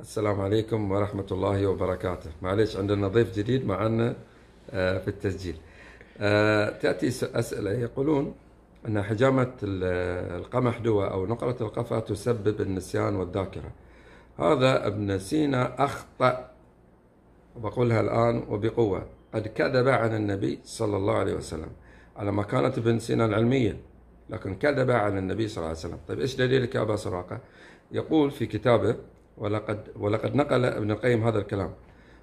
السلام عليكم ورحمة الله وبركاته معليش عندنا ضيف جديد معنا آه، في التسجيل آه، تأتي أسئلة يقولون أن حجامة القمح دواء أو نقرة القفا تسبب النسيان والذاكرة هذا ابن سينا أخطأ وبقولها الآن وبقوة قد كذب عن النبي صلى الله عليه وسلم على مكانة ابن سينا العلمية لكن كذب عن النبي صلى الله عليه وسلم طيب إيش دليلك يا أبا سراقة يقول في كتابه ولقد ولقد نقل ابن القيم هذا الكلام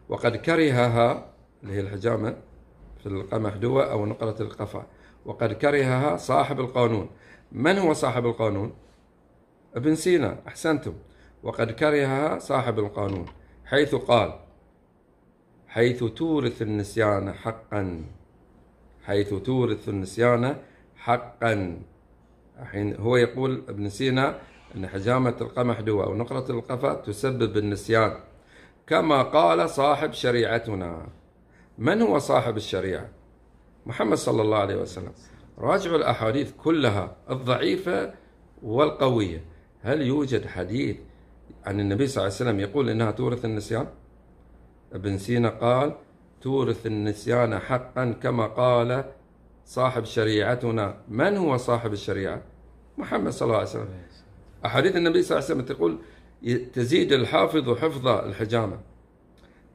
وقد كرهها اللي هي الحجامة في القمح دوا أو نقلة القفا وقد كرهها صاحب القانون من هو صاحب القانون؟ ابن سينا أحسنتم وقد كرهها صاحب القانون حيث قال حيث تورث النسيان حقا حيث تورث النسيان حقا الحين هو يقول ابن سينا أن حجامة القمح دواء ونقرة القفا تسبب النسيان كما قال صاحب شريعتنا من هو صاحب الشريعة؟ محمد صلى الله عليه وسلم راجعوا الأحاديث كلها الضعيفة والقوية هل يوجد حديث عن النبي صلى الله عليه وسلم يقول إنها تورث النسيان؟ ابن سينا قال تورث النسيان حقا كما قال صاحب شريعتنا من هو صاحب الشريعة؟ محمد صلى الله عليه وسلم أحاديث النبي صلى الله عليه وسلم تقول تزيد الحافظ حفظ الحجامة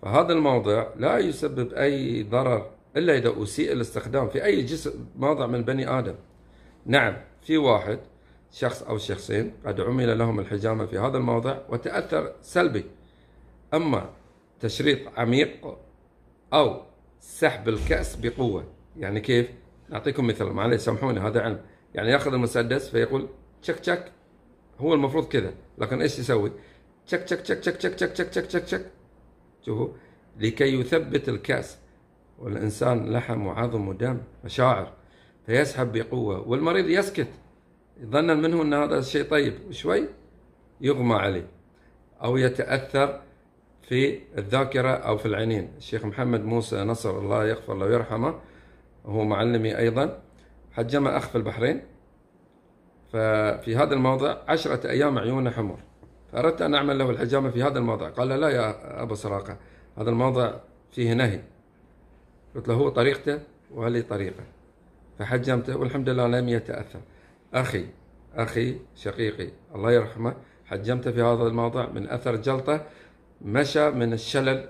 فهذا الموضع لا يسبب أي ضرر إلا إذا أسيء الاستخدام في أي جسم موضع من بني آدم نعم في واحد شخص أو شخصين قد عمل لهم الحجامة في هذا الموضع وتأثر سلبي أما تشريط عميق أو سحب الكأس بقوة يعني كيف؟ نعطيكم مثال معلش سامحوني هذا علم يعني ياخذ المسدس فيقول تشك تشك هو المفروض كذا لكن ايش يسوي؟ تشك تشك تشك تشك تشك تشك تشك تشك تشك تشك شوفوا لكي يثبت الكأس والإنسان لحم وعظم ودم مشاعر فيسحب بقوة والمريض يسكت ظنا منه أن هذا الشيء طيب وشوي يغمى عليه أو يتأثر في الذاكرة أو في العينين الشيخ محمد موسى نصر الله يغفر له ويرحمه هو معلمي أيضا حجم أخ في البحرين ففي هذا الموضع عشرة أيام عيونه حمر فأردت أن أعمل له الحجامة في هذا الموضع قال لا يا أبو سراقة هذا الموضع فيه نهي قلت له هو طريقته ولي طريقة فحجمته والحمد لله لم يتأثر أخي أخي شقيقي الله يرحمه حجمته في هذا الموضع من أثر جلطة مشى من الشلل